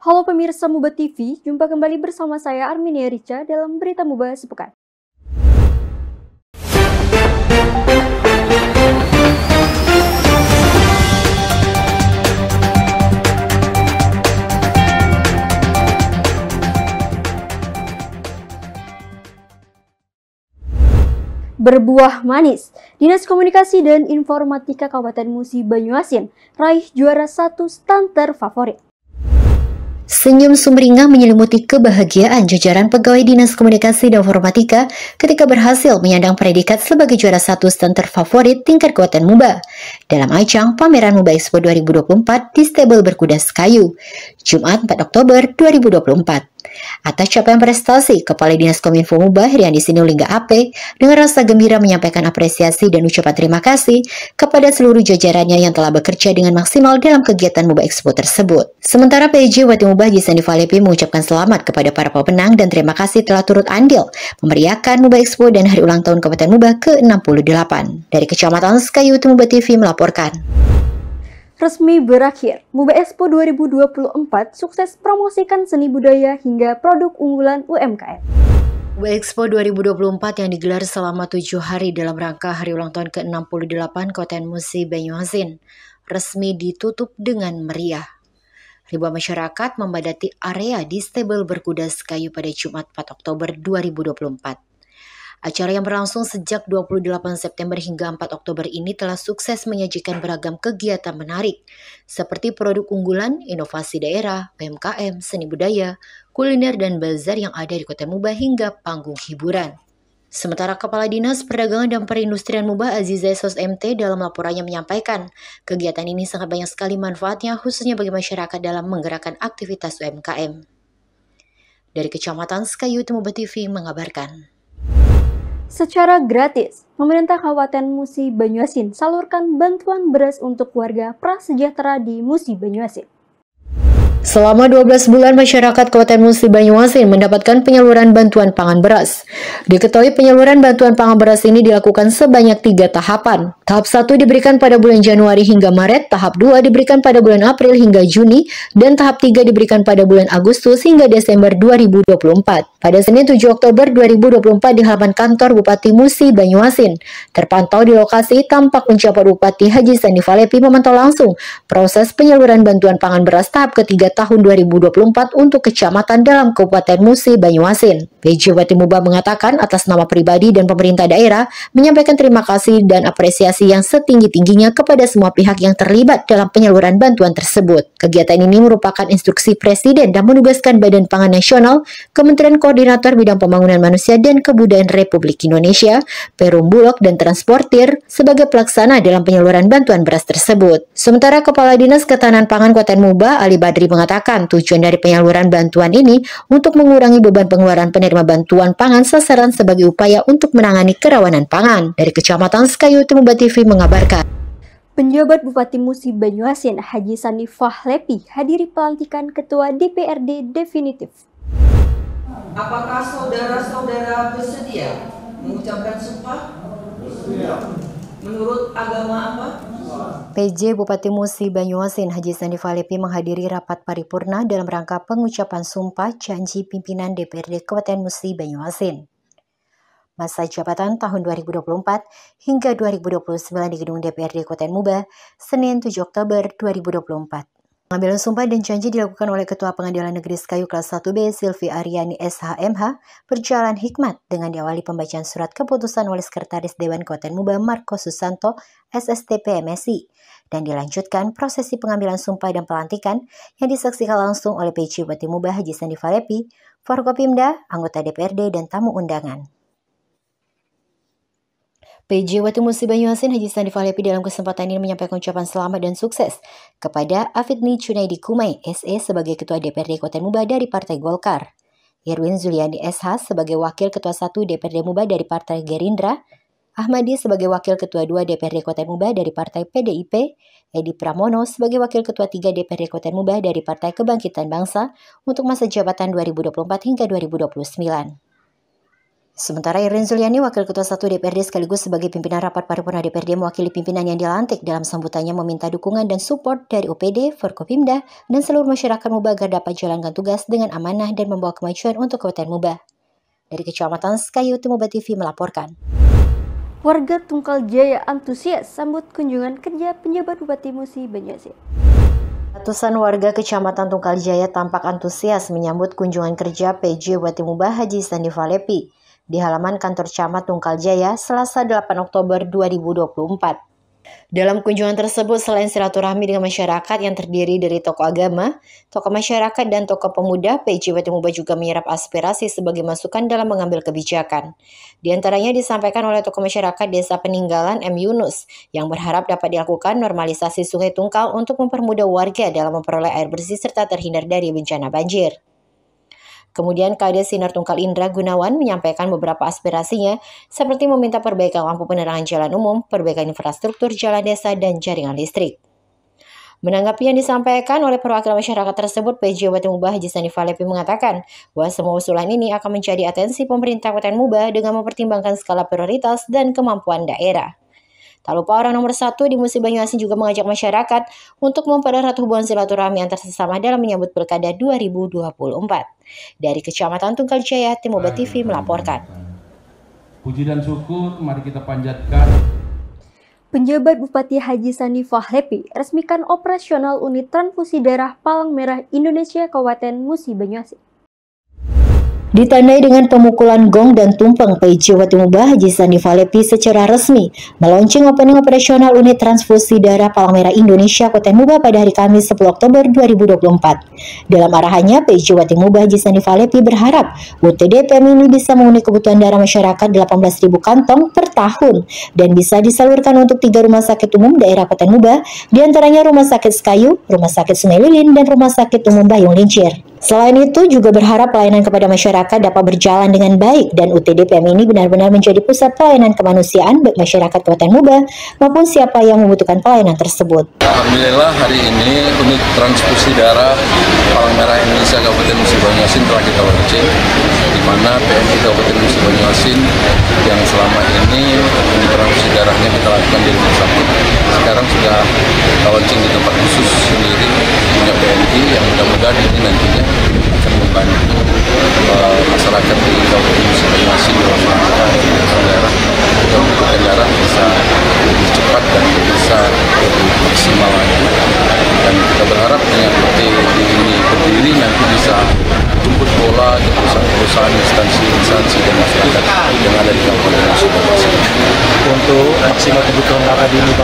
Halo pemirsa Muba TV, jumpa kembali bersama saya Arminia Rica dalam Berita Muba Sepekan. berbuah manis. Dinas Komunikasi dan Informatika Kabupaten Musi Banyuasin raih juara satu stunter favorit. Senyum sumringah menyelimuti kebahagiaan jajaran pegawai Dinas Komunikasi dan Informatika ketika berhasil menyandang predikat sebagai juara satu stand terfavorit tingkat kekuatan MUBA dalam ajang Pameran MUBA Expo 2024 di Stable Berkuda Sekayu, Jumat 4 Oktober 2024. Atas capaian prestasi, Kepala Dinas Kominfo Mubah yang di sini AP dengan rasa gembira menyampaikan apresiasi dan ucapan terima kasih kepada seluruh jajarannya yang telah bekerja dengan maksimal dalam kegiatan Mubah Expo tersebut. Sementara PJ Wati Mubah Jisani Falepi mengucapkan selamat kepada para pemenang dan terima kasih telah turut andil memeriahkan Mubah Expo dan hari ulang tahun Kabupaten Mubah ke-68. Dari Kecamatan Sekayu Mubah TV melaporkan resmi berakhir. Muba Expo 2024 sukses promosikan seni budaya hingga produk unggulan UMKM. Muba Expo 2024 yang digelar selama tujuh hari dalam rangka hari ulang tahun ke-68 Kota Musi Banyuasin resmi ditutup dengan meriah. Ribuan masyarakat membadati area di stable berkuda Sekayu pada Jumat 4 Oktober 2024. Acara yang berlangsung sejak 28 September hingga 4 Oktober ini telah sukses menyajikan beragam kegiatan menarik, seperti produk unggulan, inovasi daerah, PMKM, seni budaya, kuliner, dan bazar yang ada di Kota Muba hingga panggung hiburan. Sementara Kepala Dinas Perdagangan dan Perindustrian Mubah Aziz Sos MT dalam laporannya menyampaikan, kegiatan ini sangat banyak sekali manfaatnya khususnya bagi masyarakat dalam menggerakkan aktivitas UMKM. Dari Kecamatan Sekayu Temuba TV mengabarkan. Secara gratis, pemerintah Kabupaten Musi Banyuasin salurkan bantuan beras untuk warga prasejahtera di Musi Banyuasin. Selama 12 bulan, masyarakat Kabupaten Musi Banyuasin mendapatkan penyaluran bantuan pangan beras. Diketahui penyaluran bantuan pangan beras ini dilakukan sebanyak tiga tahapan. Tahap 1 diberikan pada bulan Januari hingga Maret, tahap 2 diberikan pada bulan April hingga Juni, dan tahap 3 diberikan pada bulan Agustus hingga Desember 2024. Pada Senin 7 Oktober 2024 di halaman kantor Bupati Musi Banyuasin, terpantau di lokasi tampak penjabat Bupati Haji Sandi Valepi memantau langsung proses penyaluran bantuan pangan beras tahap ketiga tahun 2024 untuk kecamatan dalam Kabupaten Musi, Banyuasin. PJ Watimuba mengatakan atas nama pribadi dan pemerintah daerah menyampaikan terima kasih dan apresiasi yang setinggi-tingginya kepada semua pihak yang terlibat dalam penyaluran bantuan tersebut. Kegiatan ini merupakan instruksi Presiden dan menugaskan Badan Pangan Nasional, Kementerian Koordinator Bidang Pembangunan Manusia dan Kebudayaan Republik Indonesia, Perum Bulog dan Transportir sebagai pelaksana dalam penyaluran bantuan beras tersebut. Sementara Kepala Dinas Ketahanan Pangan Kota Muba Ali Badri mengatakan tujuan dari penyaluran bantuan ini untuk mengurangi beban pengeluaran penerima bantuan pangan sasaran sebagai upaya untuk menangani kerawanan pangan. Dari Kecamatan Sekayu Timuba TV mengabarkan. Penjabat Bupati Musi Banyuasin Haji Sandi Fahlepi hadiri pelantikan Ketua DPRD definitif. Apakah saudara-saudara bersedia mengucapkan sumpah? Bersedia. Menurut agama apa? PJ Bupati Musi Banyuasin Haji Sandi Falepi menghadiri rapat paripurna dalam rangka pengucapan sumpah janji pimpinan DPRD Kabupaten Musi Banyuasin. Masa jabatan tahun 2024 hingga 2029 di Gedung DPRD Kabupaten Muba, Senin 7 Oktober 2024. Pengambilan sumpah dan janji dilakukan oleh Ketua Pengadilan Negeri Sekayu kelas 1B Silvi Ariani SHMH berjalan hikmat dengan diawali pembacaan surat keputusan oleh Sekretaris Dewan Koten Muba Marco Susanto SSTP MSI dan dilanjutkan prosesi pengambilan sumpah dan pelantikan yang disaksikan langsung oleh PC Bati Muba Haji Sandi Falepi, Forkopimda, anggota DPRD dan tamu undangan. PJ Watu Musi Banyuasin Haji Sandi Falepi dalam kesempatan ini menyampaikan ucapan selamat dan sukses kepada Afidni Cunaidi Kumai, SE sebagai Ketua DPRD Kota Muba dari Partai Golkar, Irwin Zuliani SH sebagai Wakil Ketua 1 DPRD Muba dari Partai Gerindra, Ahmadi sebagai Wakil Ketua 2 DPRD Kota Muba dari Partai PDIP, Edi Pramono sebagai Wakil Ketua 3 DPRD Kota Muba dari Partai Kebangkitan Bangsa untuk masa jabatan 2024 hingga 2029. Sementara Irin Zuliani, Wakil Ketua 1 DPRD sekaligus sebagai pimpinan rapat paripurna DPRD mewakili pimpinan yang dilantik dalam sambutannya meminta dukungan dan support dari OPD, Forkopimda, dan seluruh masyarakat Muba agar dapat jalankan tugas dengan amanah dan membawa kemajuan untuk Kabupaten Muba. Dari Kecamatan Skayu, Muba TV melaporkan. Warga Tungkal Jaya antusias sambut kunjungan kerja penjabat Bupati Musi Banyuasin. Ratusan warga Kecamatan Tungkal Jaya tampak antusias menyambut kunjungan kerja PJ Bupati Muba Haji Sandi Valepi di halaman kantor camat Tungkal Jaya Selasa 8 Oktober 2024. Dalam kunjungan tersebut, selain silaturahmi dengan masyarakat yang terdiri dari tokoh agama, tokoh masyarakat, dan tokoh pemuda, PJ Batimuba juga menyerap aspirasi sebagai masukan dalam mengambil kebijakan. Di antaranya disampaikan oleh tokoh masyarakat Desa Peninggalan M. Yunus, yang berharap dapat dilakukan normalisasi sungai Tungkal untuk mempermudah warga dalam memperoleh air bersih serta terhindar dari bencana banjir. Kemudian Kades Sinar Tungkal Indra Gunawan menyampaikan beberapa aspirasinya seperti meminta perbaikan lampu penerangan jalan umum, perbaikan infrastruktur jalan desa, dan jaringan listrik. Menanggapi yang disampaikan oleh perwakilan masyarakat tersebut, PJ Wati Mubah Haji Sani Falepi mengatakan bahwa semua usulan ini akan menjadi atensi pemerintah Kabupaten Muba dengan mempertimbangkan skala prioritas dan kemampuan daerah. Tak lupa orang nomor satu di musim Banyuasin juga mengajak masyarakat untuk mempererat hubungan silaturahmi antar sesama dalam menyambut pilkada 2024. Dari Kecamatan Tunggal Jaya, Tim Obat TV melaporkan. Puji dan syukur mari kita panjatkan Penjabat Bupati Haji Sandi Fahlepi resmikan operasional unit transfusi darah Palang Merah Indonesia Kabupaten Musi Banyuasin. Ditandai dengan pemukulan gong dan tumpeng PJ Watimubah Haji Sandi Valepi secara resmi meluncing opening operasional unit transfusi darah Palang Merah Indonesia Kota Muba pada hari Kamis 10 Oktober 2024. Dalam arahannya, PJ Watimubah Haji Sandi Valepi berharap PM ini bisa memenuhi kebutuhan darah masyarakat 18.000 kantong per tahun dan bisa disalurkan untuk tiga rumah sakit umum daerah Kota Nuba, diantaranya Rumah Sakit Sekayu, Rumah Sakit Sungai dan Rumah Sakit Umum Bayung Lincir. Selain itu, juga berharap pelayanan kepada masyarakat dapat berjalan dengan baik dan UTDPM ini benar-benar menjadi pusat pelayanan kemanusiaan baik masyarakat Kabupaten Muba maupun siapa yang membutuhkan pelayanan tersebut. Alhamdulillah hari ini unit transfusi darah Palang Merah Indonesia Kabupaten Musi Banyuasin telah kita launching, di mana PMI Kabupaten Musi Banyuasin yang selama sekarang sejarahnya kita lakukan di rumah sakit. Sekarang sudah launching di tempat khusus sendiri punya BNI yang mudah-mudahan ini nantinya akan membantu eh, masyarakat di kabupaten masing-masing dalam daerah untuk kendaraan 18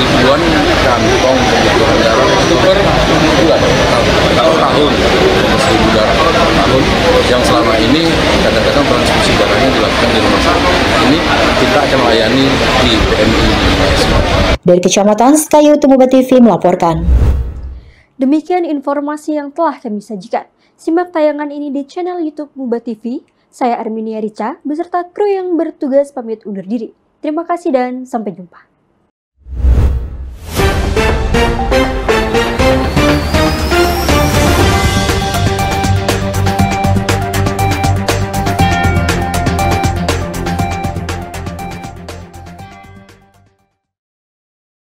ribuan kantong kebutuhan darah itu per bulan tahun tahun 18 ribu darah per tahun yang selama ini kadang-kadang transfusi darahnya dilakukan di rumah sakit ini kita akan layani di PMI dari Kecamatan Sekayu Tumuba TV melaporkan Demikian informasi yang telah kami sajikan. Simak tayangan ini di channel YouTube Muba TV saya Arminia Rica beserta kru yang bertugas pamit undur diri. Terima kasih dan sampai jumpa.